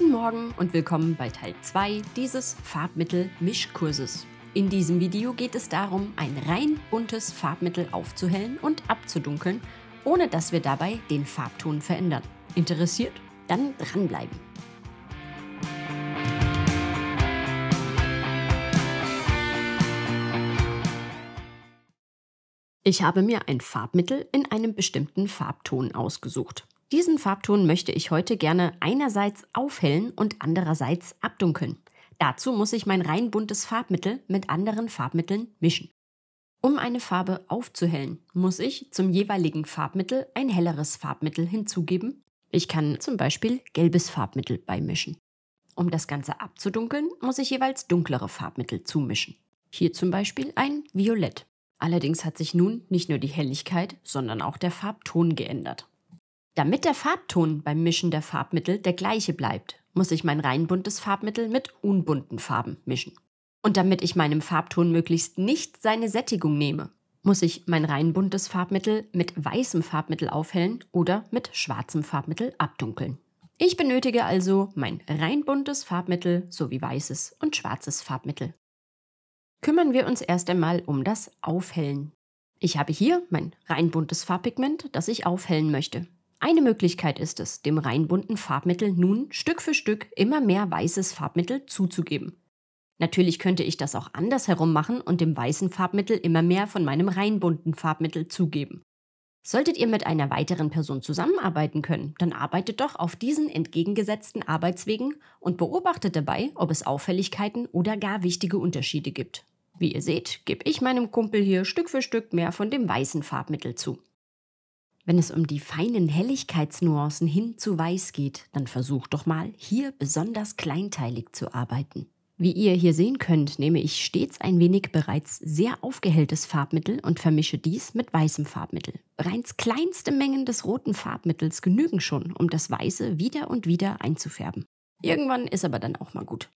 Guten Morgen und willkommen bei Teil 2 dieses Farbmittel-Mischkurses. In diesem Video geht es darum, ein rein buntes Farbmittel aufzuhellen und abzudunkeln, ohne dass wir dabei den Farbton verändern. Interessiert? Dann dranbleiben! Ich habe mir ein Farbmittel in einem bestimmten Farbton ausgesucht. Diesen Farbton möchte ich heute gerne einerseits aufhellen und andererseits abdunkeln. Dazu muss ich mein rein buntes Farbmittel mit anderen Farbmitteln mischen. Um eine Farbe aufzuhellen, muss ich zum jeweiligen Farbmittel ein helleres Farbmittel hinzugeben. Ich kann zum Beispiel gelbes Farbmittel beimischen. Um das Ganze abzudunkeln, muss ich jeweils dunklere Farbmittel zumischen. Hier zum Beispiel ein Violett. Allerdings hat sich nun nicht nur die Helligkeit, sondern auch der Farbton geändert. Damit der Farbton beim Mischen der Farbmittel der gleiche bleibt, muss ich mein rein buntes Farbmittel mit unbunten Farben mischen. Und damit ich meinem Farbton möglichst nicht seine Sättigung nehme, muss ich mein rein buntes Farbmittel mit weißem Farbmittel aufhellen oder mit schwarzem Farbmittel abdunkeln. Ich benötige also mein rein buntes Farbmittel sowie weißes und schwarzes Farbmittel. Kümmern wir uns erst einmal um das Aufhellen. Ich habe hier mein rein buntes Farbpigment, das ich aufhellen möchte. Eine Möglichkeit ist es, dem rein bunten Farbmittel nun Stück für Stück immer mehr weißes Farbmittel zuzugeben. Natürlich könnte ich das auch andersherum machen und dem weißen Farbmittel immer mehr von meinem rein bunten Farbmittel zugeben. Solltet ihr mit einer weiteren Person zusammenarbeiten können, dann arbeitet doch auf diesen entgegengesetzten Arbeitswegen und beobachtet dabei, ob es Auffälligkeiten oder gar wichtige Unterschiede gibt. Wie ihr seht, gebe ich meinem Kumpel hier Stück für Stück mehr von dem weißen Farbmittel zu. Wenn es um die feinen Helligkeitsnuancen hin zu weiß geht, dann versucht doch mal, hier besonders kleinteilig zu arbeiten. Wie ihr hier sehen könnt, nehme ich stets ein wenig bereits sehr aufgehelltes Farbmittel und vermische dies mit weißem Farbmittel. Reins kleinste Mengen des roten Farbmittels genügen schon, um das Weiße wieder und wieder einzufärben. Irgendwann ist aber dann auch mal gut.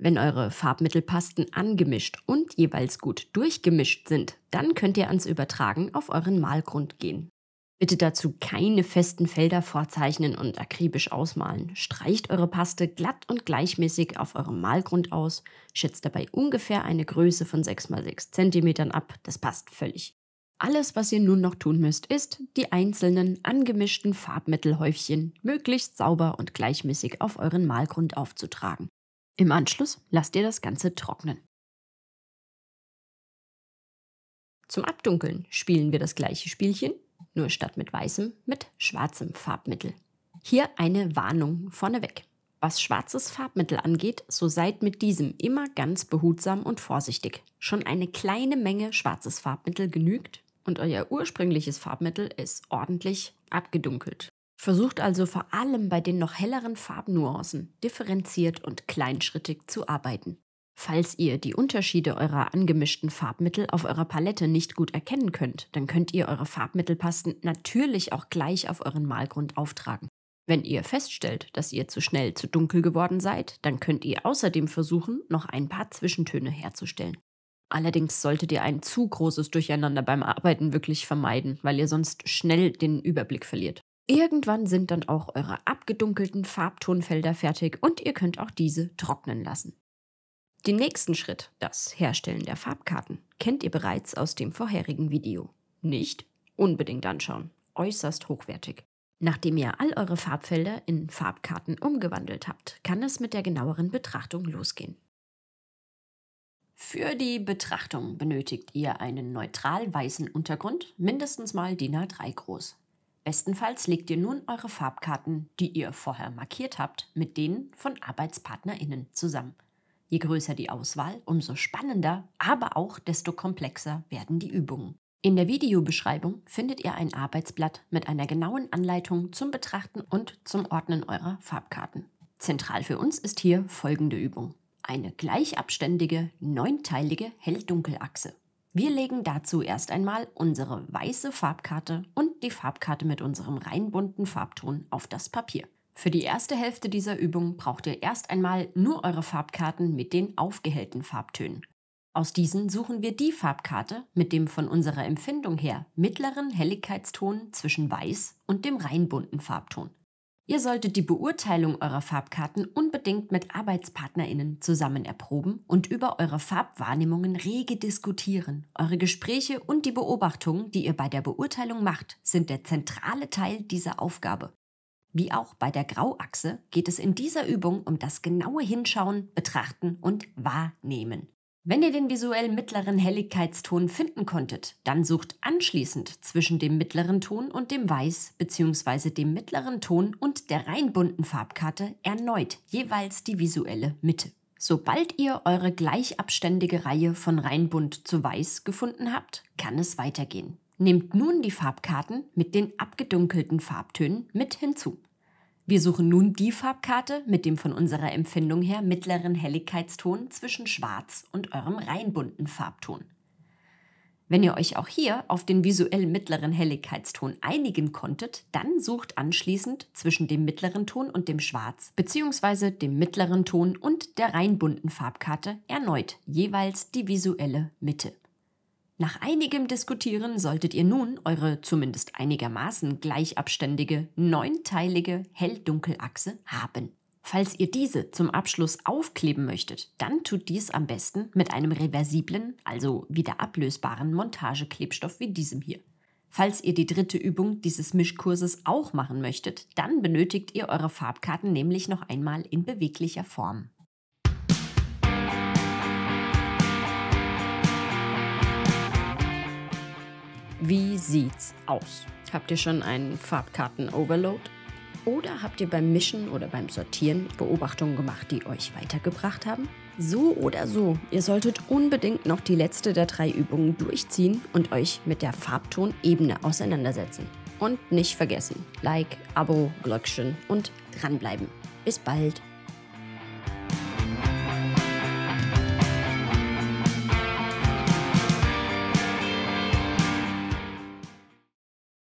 Wenn eure Farbmittelpasten angemischt und jeweils gut durchgemischt sind, dann könnt ihr ans Übertragen auf euren Malgrund gehen. Bitte dazu keine festen Felder vorzeichnen und akribisch ausmalen. Streicht eure Paste glatt und gleichmäßig auf eurem Malgrund aus, schätzt dabei ungefähr eine Größe von 6 x 6 cm ab, das passt völlig. Alles, was ihr nun noch tun müsst, ist, die einzelnen angemischten Farbmittelhäufchen möglichst sauber und gleichmäßig auf euren Malgrund aufzutragen. Im Anschluss lasst ihr das Ganze trocknen. Zum Abdunkeln spielen wir das gleiche Spielchen, nur statt mit weißem mit schwarzem Farbmittel. Hier eine Warnung vorneweg. Was schwarzes Farbmittel angeht, so seid mit diesem immer ganz behutsam und vorsichtig. Schon eine kleine Menge schwarzes Farbmittel genügt und euer ursprüngliches Farbmittel ist ordentlich abgedunkelt. Versucht also vor allem bei den noch helleren Farbnuancen differenziert und kleinschrittig zu arbeiten. Falls ihr die Unterschiede eurer angemischten Farbmittel auf eurer Palette nicht gut erkennen könnt, dann könnt ihr eure Farbmittelpasten natürlich auch gleich auf euren Malgrund auftragen. Wenn ihr feststellt, dass ihr zu schnell zu dunkel geworden seid, dann könnt ihr außerdem versuchen, noch ein paar Zwischentöne herzustellen. Allerdings solltet ihr ein zu großes Durcheinander beim Arbeiten wirklich vermeiden, weil ihr sonst schnell den Überblick verliert. Irgendwann sind dann auch eure abgedunkelten Farbtonfelder fertig und ihr könnt auch diese trocknen lassen. Den nächsten Schritt, das Herstellen der Farbkarten, kennt ihr bereits aus dem vorherigen Video. Nicht? Unbedingt anschauen. Äußerst hochwertig. Nachdem ihr all eure Farbfelder in Farbkarten umgewandelt habt, kann es mit der genaueren Betrachtung losgehen. Für die Betrachtung benötigt ihr einen neutral weißen Untergrund, mindestens mal DIN A3 groß. Bestenfalls legt ihr nun eure Farbkarten, die ihr vorher markiert habt, mit denen von ArbeitspartnerInnen zusammen. Je größer die Auswahl, umso spannender, aber auch desto komplexer werden die Übungen. In der Videobeschreibung findet ihr ein Arbeitsblatt mit einer genauen Anleitung zum Betrachten und zum Ordnen eurer Farbkarten. Zentral für uns ist hier folgende Übung. Eine gleichabständige, neunteilige Hell-Dunkel-Achse. Wir legen dazu erst einmal unsere weiße Farbkarte und die Farbkarte mit unserem rein bunten Farbton auf das Papier. Für die erste Hälfte dieser Übung braucht ihr erst einmal nur eure Farbkarten mit den aufgehellten Farbtönen. Aus diesen suchen wir die Farbkarte mit dem von unserer Empfindung her mittleren Helligkeitston zwischen Weiß und dem rein bunten Farbton. Ihr solltet die Beurteilung eurer Farbkarten unbedingt mit ArbeitspartnerInnen zusammen erproben und über eure Farbwahrnehmungen rege diskutieren. Eure Gespräche und die Beobachtungen, die ihr bei der Beurteilung macht, sind der zentrale Teil dieser Aufgabe. Wie auch bei der Grauachse geht es in dieser Übung um das genaue Hinschauen, Betrachten und Wahrnehmen. Wenn ihr den visuell mittleren Helligkeitston finden konntet, dann sucht anschließend zwischen dem mittleren Ton und dem Weiß bzw. dem mittleren Ton und der rein bunten Farbkarte erneut jeweils die visuelle Mitte. Sobald ihr eure gleichabständige Reihe von rein bunt zu weiß gefunden habt, kann es weitergehen. Nehmt nun die Farbkarten mit den abgedunkelten Farbtönen mit hinzu. Wir suchen nun die Farbkarte mit dem von unserer Empfindung her mittleren Helligkeitston zwischen Schwarz und eurem rein bunten Farbton. Wenn ihr euch auch hier auf den visuell mittleren Helligkeitston einigen konntet, dann sucht anschließend zwischen dem mittleren Ton und dem Schwarz bzw. dem mittleren Ton und der rein bunten Farbkarte erneut jeweils die visuelle Mitte. Nach einigem Diskutieren solltet ihr nun eure zumindest einigermaßen gleichabständige neunteilige Hell-Dunkel-Achse haben. Falls ihr diese zum Abschluss aufkleben möchtet, dann tut dies am besten mit einem reversiblen, also wieder ablösbaren Montageklebstoff wie diesem hier. Falls ihr die dritte Übung dieses Mischkurses auch machen möchtet, dann benötigt ihr eure Farbkarten nämlich noch einmal in beweglicher Form. Wie sieht's aus? Habt ihr schon einen Farbkarten-Overload? Oder habt ihr beim Mischen oder beim Sortieren Beobachtungen gemacht, die euch weitergebracht haben? So oder so, ihr solltet unbedingt noch die letzte der drei Übungen durchziehen und euch mit der Farbtonebene auseinandersetzen. Und nicht vergessen, Like, Abo, Glöckchen und dranbleiben. Bis bald!